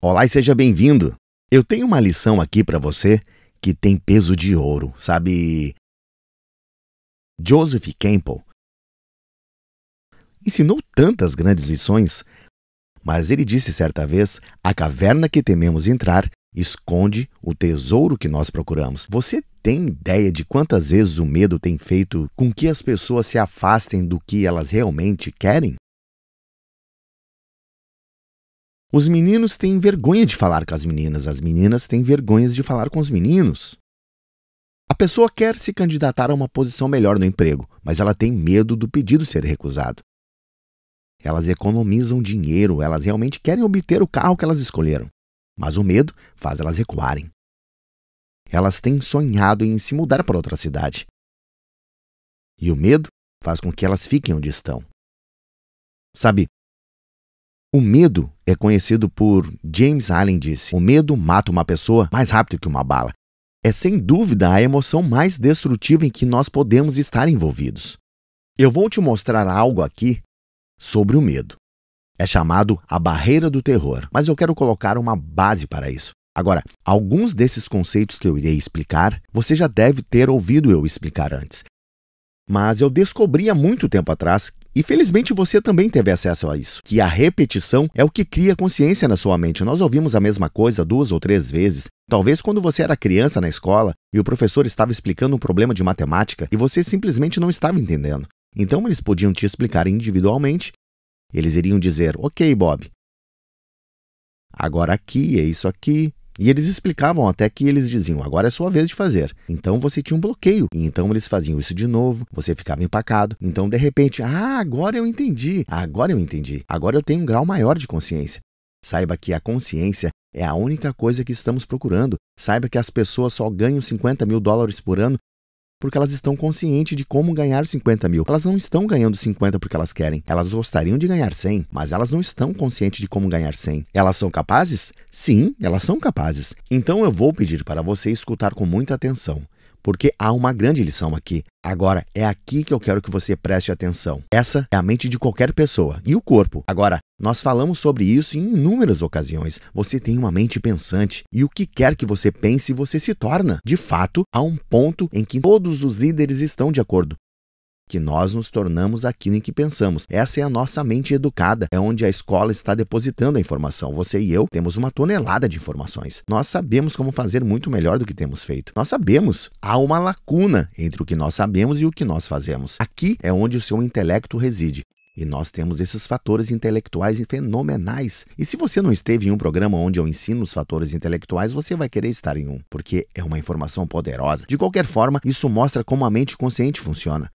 Olá e seja bem-vindo. Eu tenho uma lição aqui para você que tem peso de ouro, sabe? Joseph Campbell ensinou tantas grandes lições, mas ele disse certa vez: a caverna que tememos entrar esconde o tesouro que nós procuramos. Você tem ideia de quantas vezes o medo tem feito com que as pessoas se afastem do que elas realmente querem? Os meninos têm vergonha de falar com as meninas, as meninas têm vergonha de falar com os meninos. A pessoa quer se candidatar a uma posição melhor no emprego, mas ela tem medo do pedido ser recusado. Elas economizam dinheiro, elas realmente querem obter o carro que elas escolheram, mas o medo faz elas recuarem. Elas têm sonhado em se mudar para outra cidade. E o medo faz com que elas fiquem onde estão. Sabe, o medo é conhecido por James Allen disse: o medo mata uma pessoa mais rápido que uma bala. É sem dúvida a emoção mais destrutiva em que nós podemos estar envolvidos. Eu vou te mostrar algo aqui sobre o medo. É chamado a barreira do terror, mas eu quero colocar uma base para isso. Agora, alguns desses conceitos que eu irei explicar, você já deve ter ouvido eu explicar antes. Mas eu descobri há muito tempo atrás, e felizmente você também teve acesso a isso, que a repetição é o que cria consciência na sua mente. Nós ouvimos a mesma coisa duas ou três vezes, Talvez quando você era criança na escola e o professor estava explicando um problema de matemática e você simplesmente não estava entendendo. Então eles podiam te explicar individualmente. Eles iriam dizer: Ok, Bob. Agora aqui é isso aqui, e eles explicavam até que eles diziam: agora é sua vez de fazer. Então você tinha um bloqueio. E então eles faziam isso de novo, você ficava empacado. Então de repente, ah, agora eu entendi. Agora eu entendi. Agora eu tenho um grau maior de consciência. Saiba que a consciência é a única coisa que estamos procurando. Saiba que as pessoas só ganham 50 mil dólares por ano porque elas estão conscientes de como ganhar 50 mil. Elas não estão ganhando 50 porque elas querem. Elas gostariam de ganhar 100, mas elas não estão conscientes de como ganhar 100. Elas são capazes? Sim, elas são capazes. Então eu vou pedir para você escutar com muita atenção porque há uma grande lição aqui. Agora, é aqui que eu quero que você preste atenção. Essa é a mente de qualquer pessoa e o corpo. Agora, nós falamos sobre isso em inúmeras ocasiões. Você tem uma mente pensante e o que quer que você pense, você se torna. De fato, há um ponto em que todos os líderes estão de acordo que nós nos tornamos aquilo em que pensamos. Essa é a nossa mente educada, é onde a escola está depositando a informação. Você e eu temos uma tonelada de informações. Nós sabemos como fazer muito melhor do que temos feito. Nós sabemos, há uma lacuna entre o que nós sabemos e o que nós fazemos. Aqui é onde o seu intelecto reside. E nós temos esses fatores intelectuais fenomenais. E se você não esteve em um programa onde eu ensino os fatores intelectuais, você vai querer estar em um, porque é uma informação poderosa. De qualquer forma, isso mostra como a mente consciente funciona.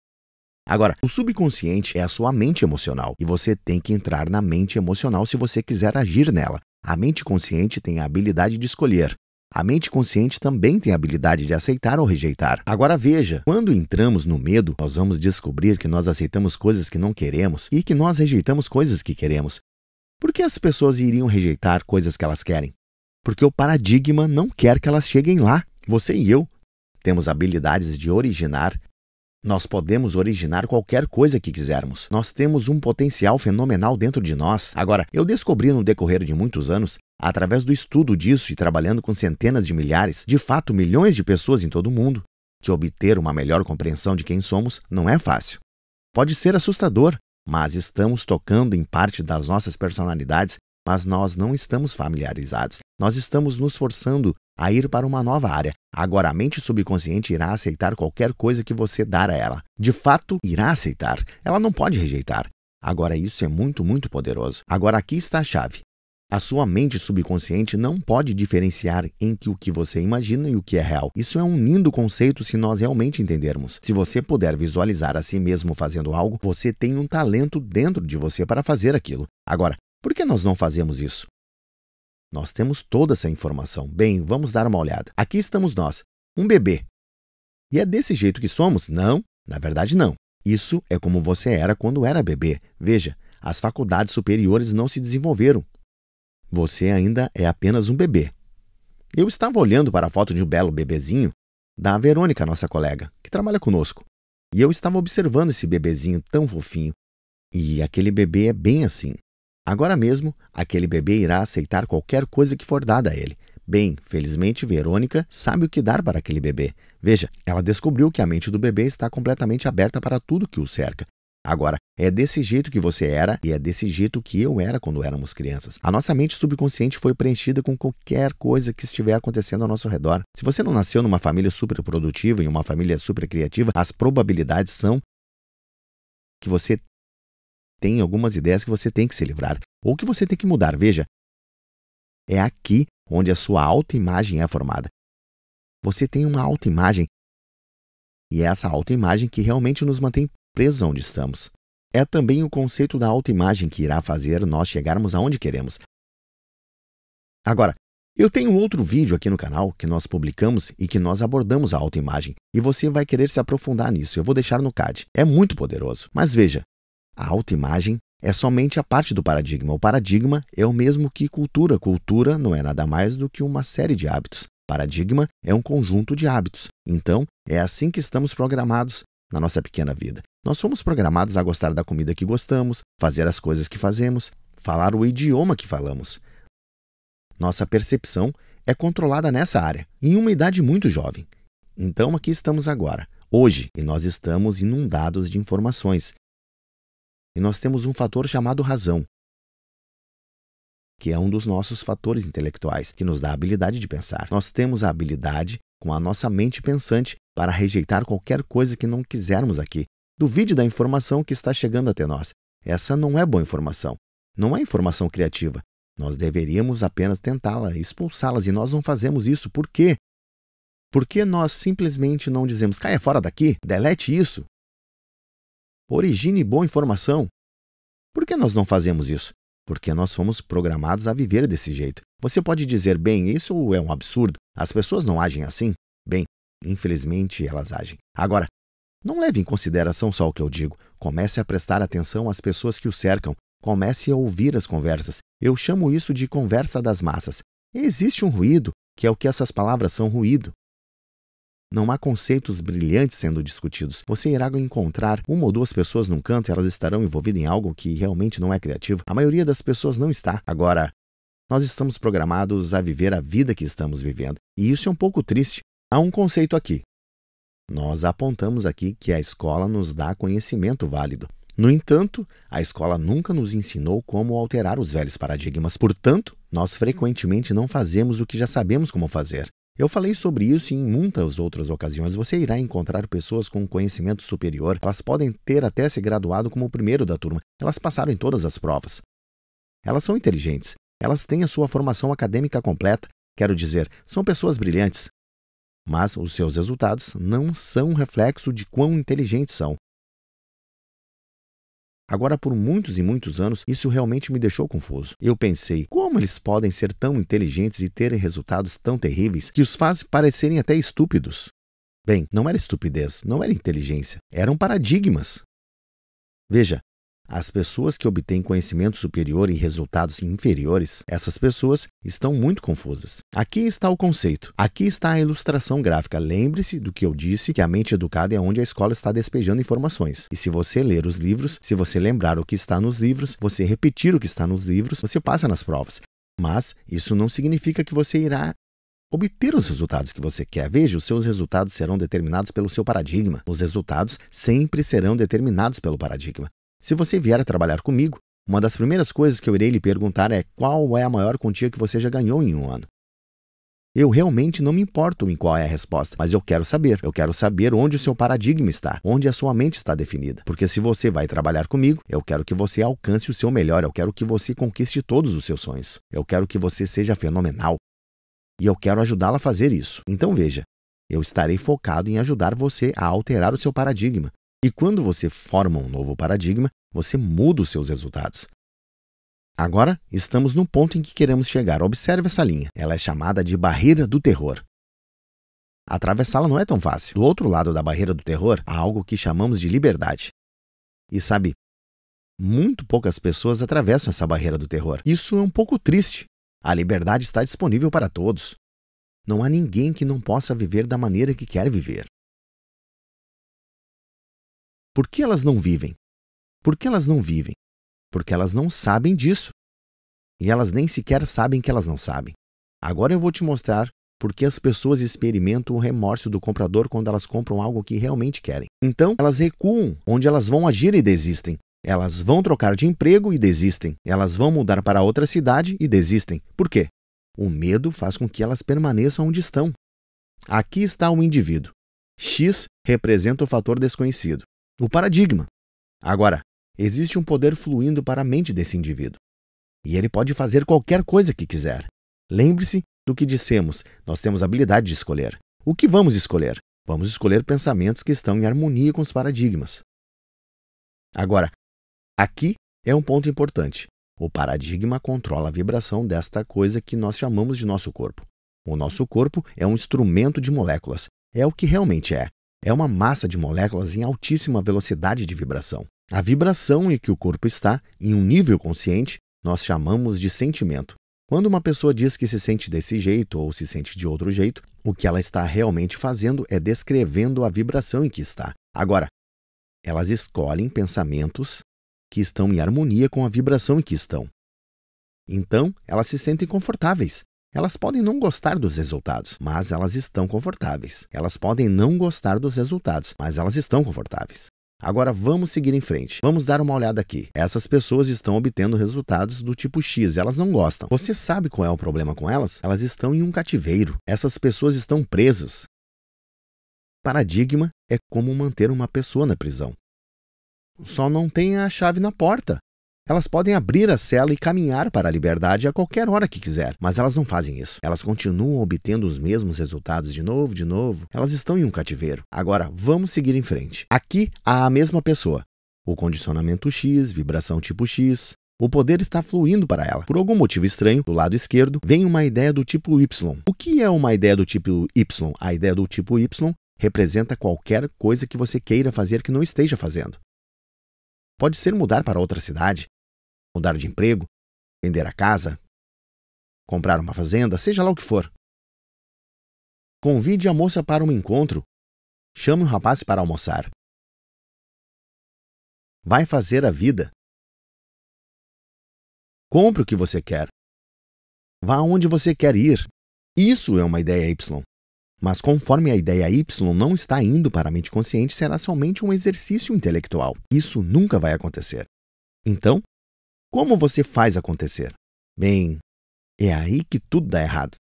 Agora, o subconsciente é a sua mente emocional e você tem que entrar na mente emocional se você quiser agir nela. A mente consciente tem a habilidade de escolher. A mente consciente também tem a habilidade de aceitar ou rejeitar. Agora veja, quando entramos no medo, nós vamos descobrir que nós aceitamos coisas que não queremos e que nós rejeitamos coisas que queremos. Por que as pessoas iriam rejeitar coisas que elas querem? Porque o paradigma não quer que elas cheguem lá. Você e eu temos habilidades de originar nós podemos originar qualquer coisa que quisermos. Nós temos um potencial fenomenal dentro de nós. Agora, eu descobri no decorrer de muitos anos, através do estudo disso e trabalhando com centenas de milhares, de fato milhões de pessoas em todo o mundo, que obter uma melhor compreensão de quem somos não é fácil. Pode ser assustador, mas estamos tocando em parte das nossas personalidades, mas nós não estamos familiarizados. Nós estamos nos forçando a ir para uma nova área. Agora a mente subconsciente irá aceitar qualquer coisa que você dar a ela. De fato, irá aceitar. Ela não pode rejeitar. Agora isso é muito, muito poderoso. Agora aqui está a chave. A sua mente subconsciente não pode diferenciar entre o que você imagina e o que é real. Isso é um lindo conceito se nós realmente entendermos. Se você puder visualizar a si mesmo fazendo algo, você tem um talento dentro de você para fazer aquilo. Agora, por que nós não fazemos isso? Nós temos toda essa informação. Bem, vamos dar uma olhada. Aqui estamos nós, um bebê. E é desse jeito que somos? Não, na verdade não. Isso é como você era quando era bebê. Veja, as faculdades superiores não se desenvolveram. Você ainda é apenas um bebê. Eu estava olhando para a foto de um belo bebezinho da Verônica, nossa colega, que trabalha conosco. E eu estava observando esse bebezinho tão fofinho. E aquele bebê é bem assim. Agora mesmo, aquele bebê irá aceitar qualquer coisa que for dada a ele. Bem, felizmente Verônica sabe o que dar para aquele bebê. Veja, ela descobriu que a mente do bebê está completamente aberta para tudo que o cerca. Agora, é desse jeito que você era e é desse jeito que eu era quando éramos crianças. A nossa mente subconsciente foi preenchida com qualquer coisa que estiver acontecendo ao nosso redor. Se você não nasceu numa família super produtiva, em uma família super criativa, as probabilidades são que você tem algumas ideias que você tem que se livrar ou que você tem que mudar. Veja, é aqui onde a sua autoimagem é formada. Você tem uma autoimagem e é essa autoimagem que realmente nos mantém presos onde estamos. É também o conceito da autoimagem que irá fazer nós chegarmos aonde queremos. Agora, eu tenho outro vídeo aqui no canal que nós publicamos e que nós abordamos a autoimagem, e você vai querer se aprofundar nisso. Eu vou deixar no card. É muito poderoso. Mas veja, a autoimagem é somente a parte do paradigma. O paradigma é o mesmo que cultura. Cultura não é nada mais do que uma série de hábitos. Paradigma é um conjunto de hábitos. Então, é assim que estamos programados na nossa pequena vida. Nós somos programados a gostar da comida que gostamos, fazer as coisas que fazemos, falar o idioma que falamos. Nossa percepção é controlada nessa área, em uma idade muito jovem. Então, aqui estamos agora, hoje, e nós estamos inundados de informações. E nós temos um fator chamado razão, que é um dos nossos fatores intelectuais, que nos dá a habilidade de pensar. Nós temos a habilidade, com a nossa mente pensante, para rejeitar qualquer coisa que não quisermos aqui. Duvide da informação que está chegando até nós. Essa não é boa informação. Não é informação criativa. Nós deveríamos apenas tentá-la, expulsá-las, e nós não fazemos isso. Por quê? Por que nós simplesmente não dizemos, caia fora daqui, delete isso, origine boa informação. Por que nós não fazemos isso? Porque nós somos programados a viver desse jeito. Você pode dizer, bem, isso é um absurdo, as pessoas não agem assim. Bem, infelizmente elas agem. Agora, não leve em consideração só o que eu digo. Comece a prestar atenção às pessoas que o cercam. Comece a ouvir as conversas. Eu chamo isso de conversa das massas. Existe um ruído, que é o que essas palavras são ruído. Não há conceitos brilhantes sendo discutidos. Você irá encontrar uma ou duas pessoas num canto e elas estarão envolvidas em algo que realmente não é criativo. A maioria das pessoas não está. Agora, nós estamos programados a viver a vida que estamos vivendo. E isso é um pouco triste. Há um conceito aqui. Nós apontamos aqui que a escola nos dá conhecimento válido. No entanto, a escola nunca nos ensinou como alterar os velhos paradigmas, portanto, nós frequentemente não fazemos o que já sabemos como fazer. Eu falei sobre isso em muitas outras ocasiões você irá encontrar pessoas com conhecimento superior. Elas podem ter até se graduado como o primeiro da turma. Elas passaram em todas as provas. Elas são inteligentes. Elas têm a sua formação acadêmica completa. Quero dizer, são pessoas brilhantes. Mas os seus resultados não são reflexo de quão inteligentes são. Agora, por muitos e muitos anos, isso realmente me deixou confuso. Eu pensei, como eles podem ser tão inteligentes e terem resultados tão terríveis que os fazem parecerem até estúpidos? Bem, não era estupidez, não era inteligência, eram paradigmas. Veja, as pessoas que obtêm conhecimento superior e resultados inferiores, essas pessoas estão muito confusas. Aqui está o conceito, aqui está a ilustração gráfica. Lembre-se do que eu disse, que a mente educada é onde a escola está despejando informações. E se você ler os livros, se você lembrar o que está nos livros, você repetir o que está nos livros, você passa nas provas. Mas isso não significa que você irá obter os resultados que você quer. Veja, os seus resultados serão determinados pelo seu paradigma. Os resultados sempre serão determinados pelo paradigma. Se você vier a trabalhar comigo, uma das primeiras coisas que eu irei lhe perguntar é qual é a maior quantia que você já ganhou em um ano. Eu realmente não me importo em qual é a resposta, mas eu quero saber. Eu quero saber onde o seu paradigma está, onde a sua mente está definida. Porque se você vai trabalhar comigo, eu quero que você alcance o seu melhor, eu quero que você conquiste todos os seus sonhos. Eu quero que você seja fenomenal. E eu quero ajudá-la a fazer isso. Então veja, eu estarei focado em ajudar você a alterar o seu paradigma, e quando você forma um novo paradigma, você muda os seus resultados. Agora, estamos no ponto em que queremos chegar. Observe essa linha. Ela é chamada de barreira do terror. Atravessá-la não é tão fácil. Do outro lado da barreira do terror, há algo que chamamos de liberdade. E sabe, muito poucas pessoas atravessam essa barreira do terror. Isso é um pouco triste. A liberdade está disponível para todos. Não há ninguém que não possa viver da maneira que quer viver. Por que elas não vivem? Por que elas não vivem? Porque elas não sabem disso. E elas nem sequer sabem que elas não sabem. Agora eu vou te mostrar por que as pessoas experimentam o remorso do comprador quando elas compram algo que realmente querem. Então, elas recuam onde elas vão agir e desistem. Elas vão trocar de emprego e desistem. Elas vão mudar para outra cidade e desistem. Por quê? O medo faz com que elas permaneçam onde estão. Aqui está o indivíduo. X representa o fator desconhecido no paradigma. Agora, existe um poder fluindo para a mente desse indivíduo. E ele pode fazer qualquer coisa que quiser. Lembre-se do que dissemos: nós temos habilidade de escolher. O que vamos escolher? Vamos escolher pensamentos que estão em harmonia com os paradigmas. Agora, aqui é um ponto importante. O paradigma controla a vibração desta coisa que nós chamamos de nosso corpo. O nosso corpo é um instrumento de moléculas, é o que realmente é é uma massa de moléculas em altíssima velocidade de vibração. A vibração em que o corpo está, em um nível consciente, nós chamamos de sentimento. Quando uma pessoa diz que se sente desse jeito ou se sente de outro jeito, o que ela está realmente fazendo é descrevendo a vibração em que está. Agora, elas escolhem pensamentos que estão em harmonia com a vibração em que estão. Então, elas se sentem confortáveis, elas podem não gostar dos resultados, mas elas estão confortáveis. Elas podem não gostar dos resultados, mas elas estão confortáveis. Agora vamos seguir em frente. Vamos dar uma olhada aqui. Essas pessoas estão obtendo resultados do tipo X, elas não gostam. Você sabe qual é o problema com elas? Elas estão em um cativeiro. Essas pessoas estão presas. Paradigma é como manter uma pessoa na prisão. Só não tem a chave na porta. Elas podem abrir a cela e caminhar para a liberdade a qualquer hora que quiser, mas elas não fazem isso. Elas continuam obtendo os mesmos resultados de novo, de novo. Elas estão em um cativeiro. Agora, vamos seguir em frente. Aqui há a mesma pessoa. O condicionamento X, vibração tipo X, o poder está fluindo para ela. Por algum motivo estranho, do lado esquerdo, vem uma ideia do tipo Y. O que é uma ideia do tipo Y? A ideia do tipo Y representa qualquer coisa que você queira fazer que não esteja fazendo. Pode ser mudar para outra cidade, mudar de emprego, vender a casa, comprar uma fazenda, seja lá o que for. Convide a moça para um encontro. Chame o rapaz para almoçar. Vai fazer a vida. Compre o que você quer. Vá onde você quer ir. Isso é uma ideia Y. Mas conforme a ideia Y não está indo para a mente consciente, será somente um exercício intelectual. Isso nunca vai acontecer. Então, como você faz acontecer? Bem, é aí que tudo dá errado.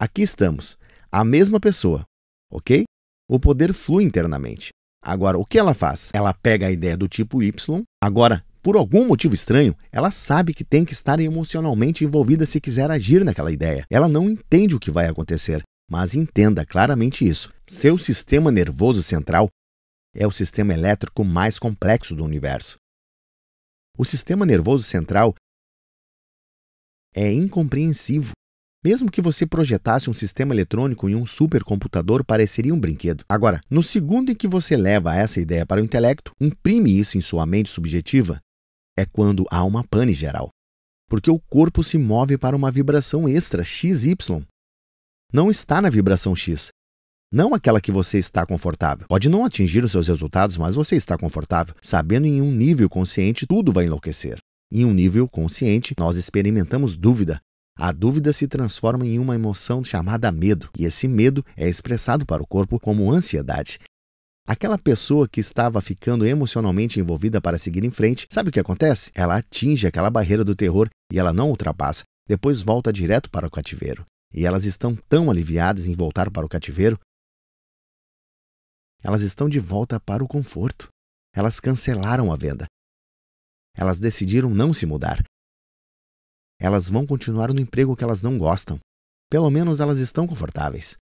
Aqui estamos, a mesma pessoa, ok? O poder flui internamente. Agora, o que ela faz? Ela pega a ideia do tipo Y, agora, por algum motivo estranho, ela sabe que tem que estar emocionalmente envolvida se quiser agir naquela ideia. Ela não entende o que vai acontecer. Mas entenda claramente isso: seu sistema nervoso central é o sistema elétrico mais complexo do universo. O sistema nervoso central é incompreensivo. Mesmo que você projetasse um sistema eletrônico em um supercomputador, pareceria um brinquedo. Agora, no segundo em que você leva essa ideia para o intelecto, imprime isso em sua mente subjetiva, é quando há uma pane geral. Porque o corpo se move para uma vibração extra, XY, não está na vibração X. Não aquela que você está confortável. Pode não atingir os seus resultados, mas você está confortável. Sabendo em um nível consciente, tudo vai enlouquecer. Em um nível consciente, nós experimentamos dúvida. A dúvida se transforma em uma emoção chamada medo, e esse medo é expressado para o corpo como ansiedade. Aquela pessoa que estava ficando emocionalmente envolvida para seguir em frente, sabe o que acontece? Ela atinge aquela barreira do terror e ela não ultrapassa, depois volta direto para o cativeiro e elas estão tão aliviadas em voltar para o cativeiro, elas estão de volta para o conforto. Elas cancelaram a venda. Elas decidiram não se mudar. Elas vão continuar no emprego que elas não gostam. Pelo menos elas estão confortáveis.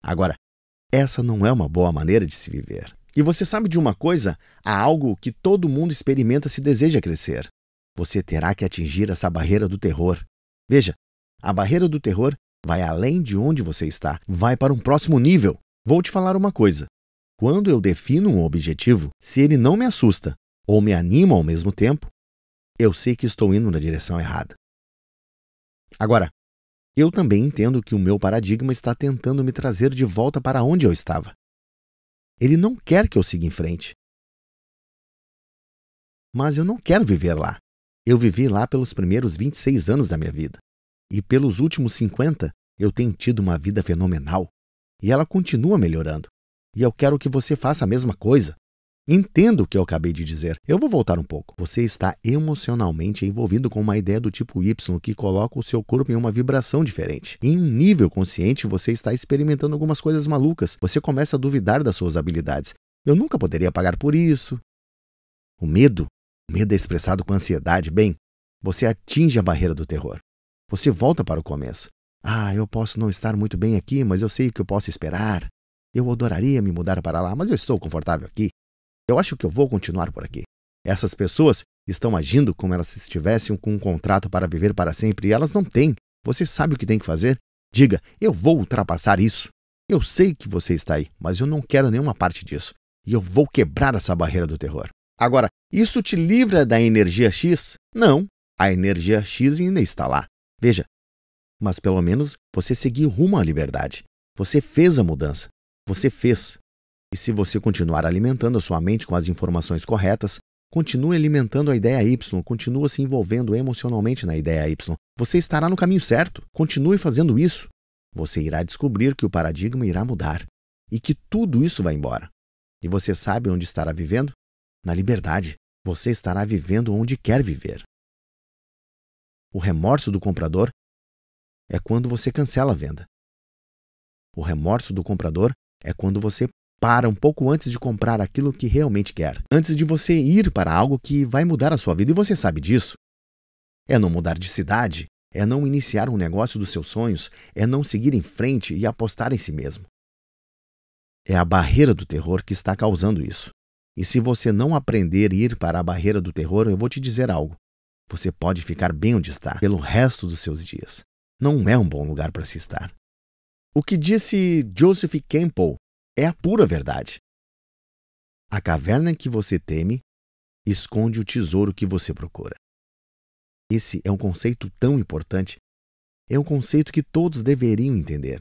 Agora, essa não é uma boa maneira de se viver. E você sabe de uma coisa? Há algo que todo mundo experimenta se deseja crescer. Você terá que atingir essa barreira do terror. Veja, a barreira do terror vai além de onde você está, vai para um próximo nível. Vou te falar uma coisa: quando eu defino um objetivo, se ele não me assusta ou me anima ao mesmo tempo, eu sei que estou indo na direção errada. Agora, eu também entendo que o meu paradigma está tentando me trazer de volta para onde eu estava. Ele não quer que eu siga em frente. Mas eu não quero viver lá. Eu vivi lá pelos primeiros 26 anos da minha vida. E pelos últimos 50, eu tenho tido uma vida fenomenal. E ela continua melhorando. E eu quero que você faça a mesma coisa. Entendo o que eu acabei de dizer. Eu vou voltar um pouco. Você está emocionalmente envolvido com uma ideia do tipo Y que coloca o seu corpo em uma vibração diferente. Em um nível consciente, você está experimentando algumas coisas malucas. Você começa a duvidar das suas habilidades. Eu nunca poderia pagar por isso. O medo? O medo é expressado com ansiedade. Bem, você atinge a barreira do terror. Você volta para o começo. Ah, eu posso não estar muito bem aqui, mas eu sei que eu posso esperar. Eu adoraria me mudar para lá, mas eu estou confortável aqui. Eu acho que eu vou continuar por aqui. Essas pessoas estão agindo como elas estivessem com um contrato para viver para sempre e elas não têm. Você sabe o que tem que fazer? Diga: eu vou ultrapassar isso. Eu sei que você está aí, mas eu não quero nenhuma parte disso. E eu vou quebrar essa barreira do terror. Agora, isso te livra da energia X? Não. A energia X ainda está lá. Veja, mas pelo menos você seguiu rumo à liberdade. Você fez a mudança. Você fez. E se você continuar alimentando a sua mente com as informações corretas, continue alimentando a ideia Y, continue se envolvendo emocionalmente na ideia Y, você estará no caminho certo. Continue fazendo isso. Você irá descobrir que o paradigma irá mudar e que tudo isso vai embora. E você sabe onde estará vivendo? Na liberdade. Você estará vivendo onde quer viver. O remorso do comprador é quando você cancela a venda. O remorso do comprador é quando você para um pouco antes de comprar aquilo que realmente quer, antes de você ir para algo que vai mudar a sua vida e você sabe disso. É não mudar de cidade, é não iniciar um negócio dos seus sonhos, é não seguir em frente e apostar em si mesmo. É a barreira do terror que está causando isso. E se você não aprender a ir para a barreira do terror, eu vou te dizer algo. Você pode ficar bem onde está pelo resto dos seus dias. Não é um bom lugar para se estar. O que disse Joseph Campbell é a pura verdade. A caverna que você teme esconde o tesouro que você procura. Esse é um conceito tão importante. É um conceito que todos deveriam entender.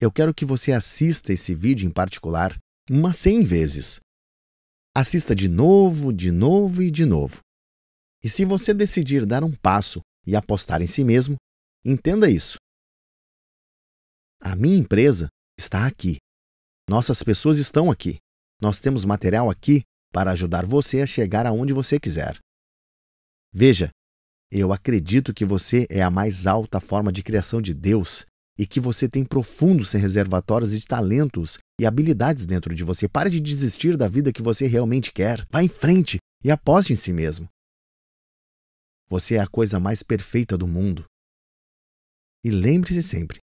Eu quero que você assista esse vídeo em particular umas 100 vezes. Assista de novo, de novo e de novo. E se você decidir dar um passo e apostar em si mesmo, entenda isso. A minha empresa está aqui. Nossas pessoas estão aqui. Nós temos material aqui para ajudar você a chegar aonde você quiser. Veja, eu acredito que você é a mais alta forma de criação de Deus e que você tem profundos reservatórios de talentos e habilidades dentro de você. Pare de desistir da vida que você realmente quer. Vá em frente e aposte em si mesmo. Você é a coisa mais perfeita do mundo. E lembre-se sempre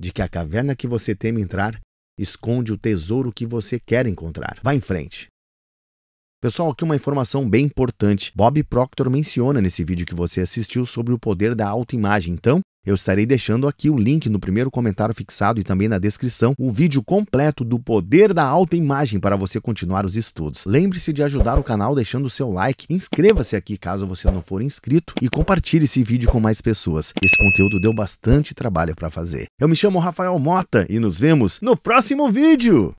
de que a caverna que você teme entrar esconde o tesouro que você quer encontrar. Vá em frente. Pessoal, aqui uma informação bem importante. Bob Proctor menciona nesse vídeo que você assistiu sobre o poder da autoimagem. Então, eu estarei deixando aqui o link no primeiro comentário fixado e também na descrição o vídeo completo do poder da alta imagem para você continuar os estudos. Lembre-se de ajudar o canal deixando o seu like, inscreva-se aqui caso você não for inscrito e compartilhe esse vídeo com mais pessoas. Esse conteúdo deu bastante trabalho para fazer. Eu me chamo Rafael Mota e nos vemos no próximo vídeo!